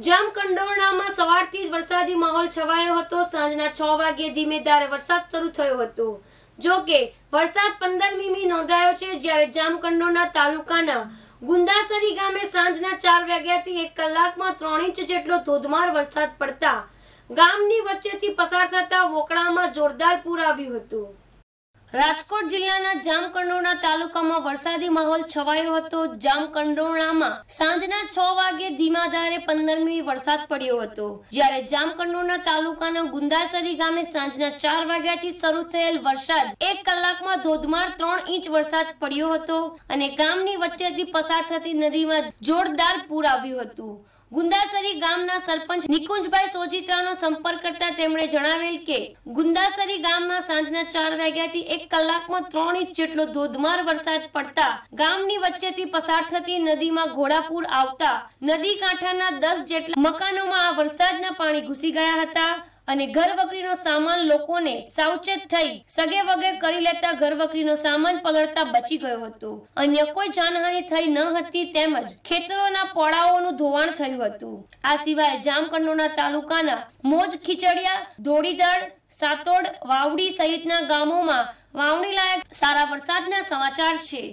જામકંડોરણામાં સવારથી જ વરસાદી માહોલ છવાયો હતો સાંજના છ વાગ્યે ધીમેધારે વરસાદ શરૂ થયો હતો જો કે વરસાદ પંદર મીમી નોંધાયો છે જ્યારે જામકંડોરના તાલુકાના ગુંદાસરી ગામે સાંજના ચાર વાગ્યાથી એક કલાકમાં ત્રણ ઇંચ જેટલો ધોધમાર વરસાદ પડતા ગામની વચ્ચેથી પસાર થતા વોકળામાં જોરદાર પૂર આવ્યું હતું રાજકોટ જિલ્લાના જામકંડોરણા તાલુકામાં વરસાદી માહોલ છવાયો હતો જામકંડોરણામાં સાંજના છ વાગે ધીમાધારે પંદર વરસાદ પડ્યો હતો જ્યારે જામકંડોરણા તાલુકાના ગુંદાસરી ગામે સાંજના ચાર વાગ્યાથી શરૂ થયેલ વરસાદ એક કલાકમાં ધોધમાર ત્રણ ઇંચ વરસાદ પડ્યો હતો અને ગામની વચ્ચેથી પસાર થતી નદીમાં જોરદાર પૂર આવ્યું હતું ગુંદાસરી ગામના સરપંચ નિકુંજભાઈ સોજિત્રાનો સંપર્ક કરતા તેમણે જણાવેલ કે ગુંદાસરી ગામમાં સાંજના ચાર વાગ્યાથી એક કલાકમાં ત્રણ ઇંચ જેટલો ધોધમાર વરસાદ પડતા ગામની વચ્ચેથી પસાર થતી નદીમાં ઘોડાપુર આવતા નદી કાંઠાના દસ જેટલા મકાનોમાં આ વરસાદના પાણી ઘૂસી ગયા હતા અને ઘર વકરીનો સામાન લોકોને સાવચેત થઈ સગે વગે કરી લેતા ઘરવકરીનો સામાન પલળતા બચી ગયો હતો અન્ય કોઈ જાનહાનિ થઈ ન હતી તેમજ ખેતરોના પોળાઓનું ધોવાણ થયું હતું આ સિવાય જામકંડોના તાલુકાના મોજ ખીચડિયા ધોળીદળ સાતોડ વાવડી સહિતના ગામોમાં વાવણી લાયક સારા વરસાદના સમાચાર છે